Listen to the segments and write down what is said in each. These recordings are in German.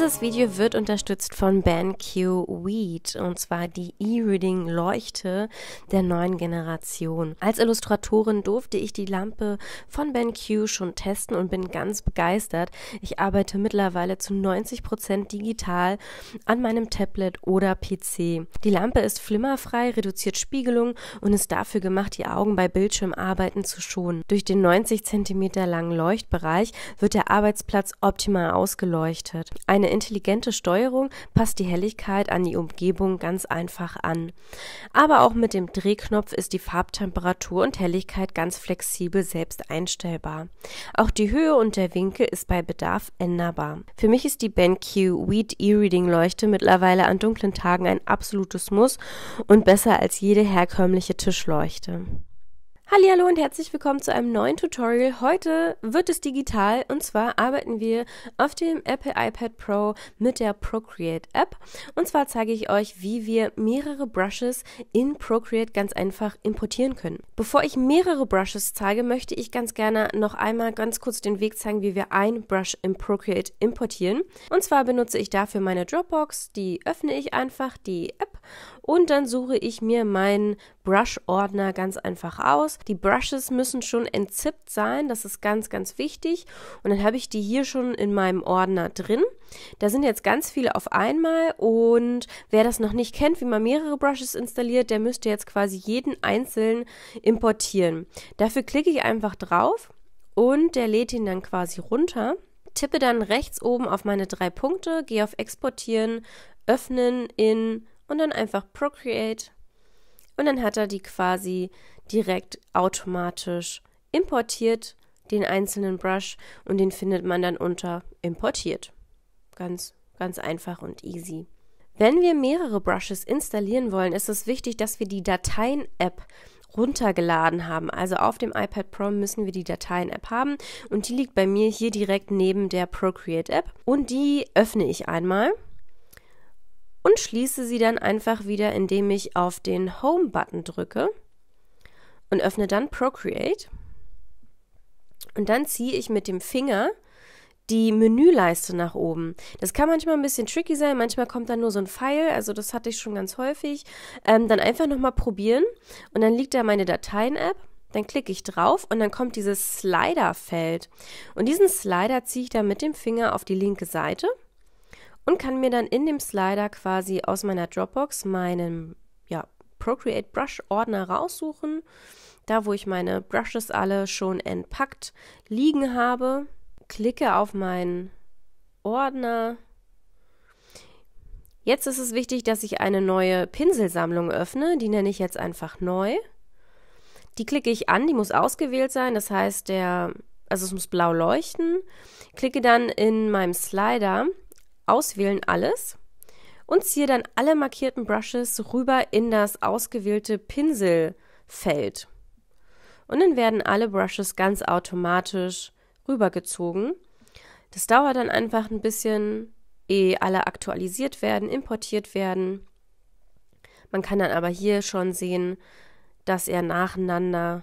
Dieses Video wird unterstützt von BenQ Weed und zwar die E-Reading Leuchte der neuen Generation. Als Illustratorin durfte ich die Lampe von BenQ schon testen und bin ganz begeistert. Ich arbeite mittlerweile zu 90% digital an meinem Tablet oder PC. Die Lampe ist flimmerfrei, reduziert Spiegelung und ist dafür gemacht, die Augen bei Bildschirmarbeiten zu schonen. Durch den 90 cm langen Leuchtbereich wird der Arbeitsplatz optimal ausgeleuchtet. Eine intelligente Steuerung passt die Helligkeit an die Umgebung ganz einfach an. Aber auch mit dem Drehknopf ist die Farbtemperatur und Helligkeit ganz flexibel selbst einstellbar. Auch die Höhe und der Winkel ist bei Bedarf änderbar. Für mich ist die BenQ Weed E-Reading Leuchte mittlerweile an dunklen Tagen ein absolutes Muss und besser als jede herkömmliche Tischleuchte. Hallo und herzlich willkommen zu einem neuen Tutorial. Heute wird es digital und zwar arbeiten wir auf dem Apple iPad Pro mit der Procreate App. Und zwar zeige ich euch, wie wir mehrere Brushes in Procreate ganz einfach importieren können. Bevor ich mehrere Brushes zeige, möchte ich ganz gerne noch einmal ganz kurz den Weg zeigen, wie wir ein Brush in Procreate importieren. Und zwar benutze ich dafür meine Dropbox, die öffne ich einfach, die App und dann suche ich mir meinen Brush-Ordner ganz einfach aus. Die Brushes müssen schon entzippt sein, das ist ganz, ganz wichtig. Und dann habe ich die hier schon in meinem Ordner drin. Da sind jetzt ganz viele auf einmal und wer das noch nicht kennt, wie man mehrere Brushes installiert, der müsste jetzt quasi jeden einzeln importieren. Dafür klicke ich einfach drauf und der lädt ihn dann quasi runter. Tippe dann rechts oben auf meine drei Punkte, gehe auf Exportieren, Öffnen in und dann einfach Procreate und dann hat er die quasi direkt automatisch importiert, den einzelnen Brush, und den findet man dann unter importiert. Ganz, ganz einfach und easy. Wenn wir mehrere Brushes installieren wollen, ist es wichtig, dass wir die Dateien-App runtergeladen haben. Also auf dem iPad Pro müssen wir die Dateien-App haben und die liegt bei mir hier direkt neben der Procreate-App und die öffne ich einmal und schließe sie dann einfach wieder, indem ich auf den Home-Button drücke und öffne dann Procreate. Und dann ziehe ich mit dem Finger die Menüleiste nach oben. Das kann manchmal ein bisschen tricky sein, manchmal kommt dann nur so ein Pfeil, also das hatte ich schon ganz häufig. Ähm, dann einfach nochmal probieren und dann liegt da meine Dateien-App. Dann klicke ich drauf und dann kommt dieses Slider-Feld. Und diesen Slider ziehe ich dann mit dem Finger auf die linke Seite und kann mir dann in dem Slider quasi aus meiner Dropbox meinen ja, Procreate Brush Ordner raussuchen, da wo ich meine Brushes alle schon entpackt liegen habe, klicke auf meinen Ordner. Jetzt ist es wichtig, dass ich eine neue Pinselsammlung öffne, die nenne ich jetzt einfach neu. Die klicke ich an, die muss ausgewählt sein, das heißt der also es muss blau leuchten. Klicke dann in meinem Slider Auswählen alles und ziehe dann alle markierten Brushes rüber in das ausgewählte Pinselfeld. Und dann werden alle Brushes ganz automatisch rübergezogen. Das dauert dann einfach ein bisschen, ehe alle aktualisiert werden, importiert werden. Man kann dann aber hier schon sehen, dass er nacheinander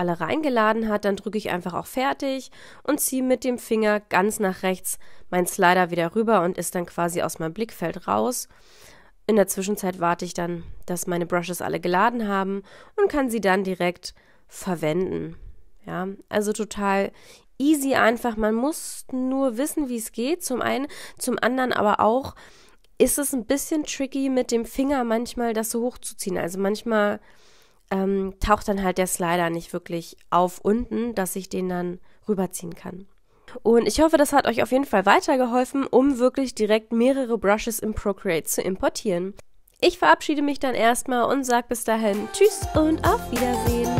alle reingeladen hat, dann drücke ich einfach auch fertig und ziehe mit dem Finger ganz nach rechts mein Slider wieder rüber und ist dann quasi aus meinem Blickfeld raus. In der Zwischenzeit warte ich dann, dass meine Brushes alle geladen haben und kann sie dann direkt verwenden. Ja, also total easy einfach. Man muss nur wissen, wie es geht, zum einen, zum anderen aber auch ist es ein bisschen tricky mit dem Finger manchmal das so hochzuziehen. Also manchmal ähm, taucht dann halt der Slider nicht wirklich auf unten, dass ich den dann rüberziehen kann. Und ich hoffe, das hat euch auf jeden Fall weitergeholfen, um wirklich direkt mehrere Brushes im Procreate zu importieren. Ich verabschiede mich dann erstmal und sage bis dahin Tschüss und auf Wiedersehen.